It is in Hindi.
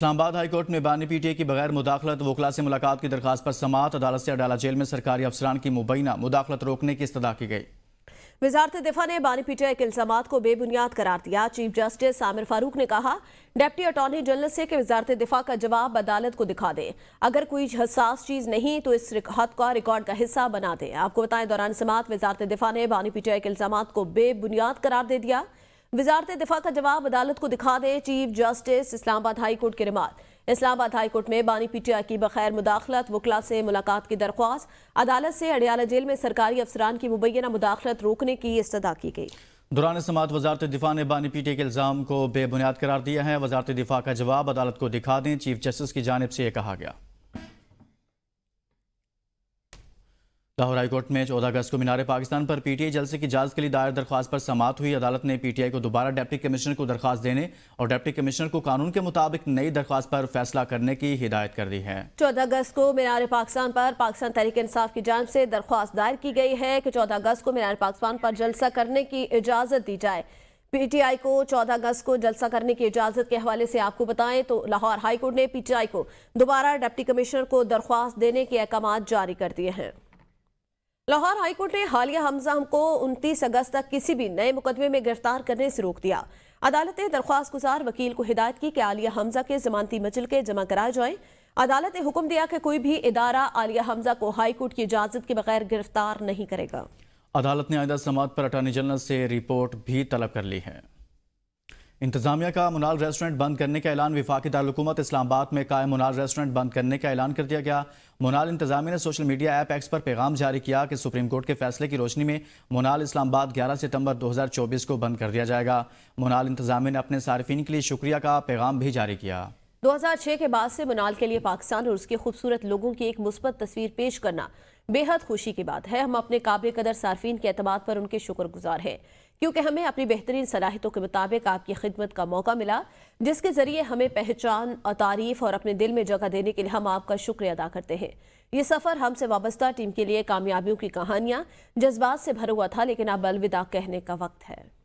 इस्लामाबाद हाईकोर्ट में बानी पीटीए की बगैर मुदाखलत वकला से मुलाकात की दरखास्त पर समात अदालत से अडाला जेल में सरकारी अफसरान की मुबैना मुदाखलत रोकने की इस्तः की गई वजारत दिफा ने बानी पीटीआई के इल्जाम को बेबुनियाद करार दिया चीफ जस्टिस आमिर फारूक ने कहा डेप्टी अटॉर्नी जनरल से कि वजारत दिफा का जवाब अदालत को दिखा दे अगर कोई हसास चीज़ नहीं तो इस हद का रिकॉर्ड का हिस्सा बना दे आपको बताएं दौरान समात वजारत दिफा ने बानी पीटीआई के इल्जाम को बेबुनियाद करार दे दिया वजारत दिफा का जवाब अदालत को दिखा दे chief justice Islamabad high court के रिमांड इस्लामाबाद हाई कोर्ट में बानी पीटीआई की बखैर मुदाखलत वकला से मुलाकात की दरख्वास्त अदालत से अडियाला जेल में सरकारी अफसरान की मुबैना मुदाखलत रोकने की इस्तः की गई दौरान समात वजारत दिफा ने बानी पीटी के इल्ज़ाम को बेबुनियाद करार दिया है वजारत दिफा का जवाब अदालत को दिखा दें चीफ जस्टिस की जानब से यह कहा गया लाहौर हाईकोर्ट में चौदह अगस्त को मीनार पाकिस्तान पर पीटीआई जलसे की जांच के लिए दायर दरख्वास्त पर समाप्त हुई अदालत ने पीटीआई को दोबारा डेप्टी कमिश्नर को दरख्वास्त देने और डेप्टी कमिश्नर को कानून के मुताबिक नई दरख्वास्त पर फैसला करने की हिदायत कर दी है चौदह अगस्त को मीनार पाकिस्तान पर पाकिस्तान तहरीक इंसाफ की जांच से दरख्वास्त दायर की गई है कि चौदह अगस्त को मीनार पाकिस्तान पर जलसा करने की इजाज़त दी जाए पीटीआई को 14 अगस्त को जलसा करने की इजाजत के हवाले से आपको बताएं तो लाहौर हाईकोर्ट ने पीटीआई को दोबारा डिप्टी कमिश्नर को दरख्वास्त देने के अहकाम जारी कर दिए हैं लाहौर हाईकोर्ट ने हालिया हमजा को 29 अगस्त तक किसी भी नए मुकदमे में गिरफ्तार करने से रोक दिया अदालत ने दरख्वास्त गुजार वकील को हिदायत की कि आलिया हमजा के जमानती मचल के जमा कराए जाए अदालत ने हुक्म दिया कि कोई भी इदारा आलिया हमजा को हाईकोर्ट की इजाजत के बगैर गिरफ्तार नहीं करेगा अदालत ने आयदा समात पर अटॉर्नी जनरल से रिपोर्ट भी तलब कर ली है इंतजामिया का मुनाल रेस्टोरेंट बंद करने का ऐलान विफाकी दारकूमत इस्लामाबाद में कायम मुनाल रेस्टोरेंट बंद करने का ऐलान कर दिया गया मुनाल इंतजामिया ने सोशल मीडिया ऐप एक्स पर पैगाम जारी किया कि सुप्रीम कोर्ट के फैसले की रोशनी में मुनाल इस्लामाबाद 11 सितंबर 2024 को बंद कर दिया जाएगा मुनाल इंतजामिया ने अपने सार्फिन के लिए शुक्रिया का पैगाम भी जारी किया 2006 के बाद से मुनाल के लिए पाकिस्तान और उसके खूबसूरत लोगों की एक मुस्बत तस्वीर पेश करना बेहद खुशी की बात है हम अपने काबिल कदर सार्फिन के अतमाद पर उनके शुक्रगुजार हैं क्योंकि हमें अपनी बेहतरीन सलाहितों के मुताबिक आपकी खिदमत का मौका मिला जिसके ज़रिए हमें पहचान और तारीफ और अपने दिल में जगह देने के लिए हम आपका शुक्रिया अदा करते हैं ये सफ़र हमसे वाबस्ता टीम के लिए कामयाबियों की कहानियाँ जज्बात से भरा हुआ था लेकिन अब अलविदा कहने का वक्त है